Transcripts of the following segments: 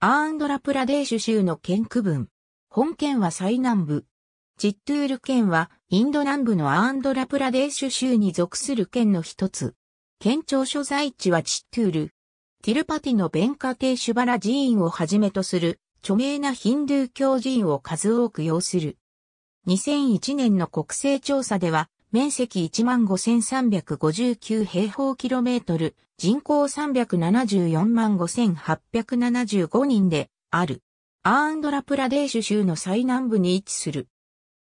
アーンドラプラデーシュ州の県区分。本県は最南部。チットゥール県はインド南部のアーンドラプラデーシュ州に属する県の一つ。県庁所在地はチットゥール。ティルパティのベンカテーシュバラ寺院をはじめとする著名なヒンドゥー教寺院を数多く要する。2001年の国勢調査では面積15,359平方キロメートル、人口3,745,875人である。アーンドラプラデーシュ州の最南部に位置する。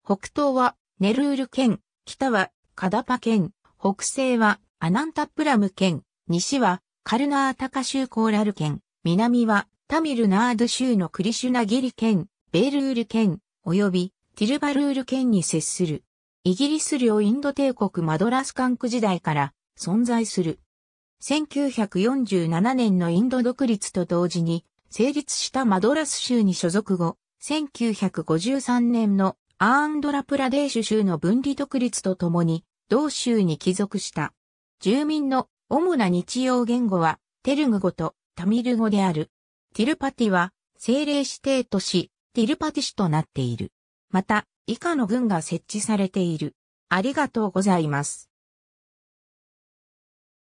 北東はネルール県、北はカダパ県、北西はアナンタプラム県、西はカルナータカ州コーラル県、南はタミルナード州のクリシュナギリ県、ベールール県、及びティルバルール県に接する。イギリス領インド帝国マドラス管区時代から存在する。1947年のインド独立と同時に成立したマドラス州に所属後、1953年のアーンドラプラデーシュ州の分離独立とともに同州に帰属した。住民の主な日用言語はテルグ語とタミル語である。ティルパティは政令指定都市ティルパティ市となっている。また、以下の群が設置されている。ありがとうございます。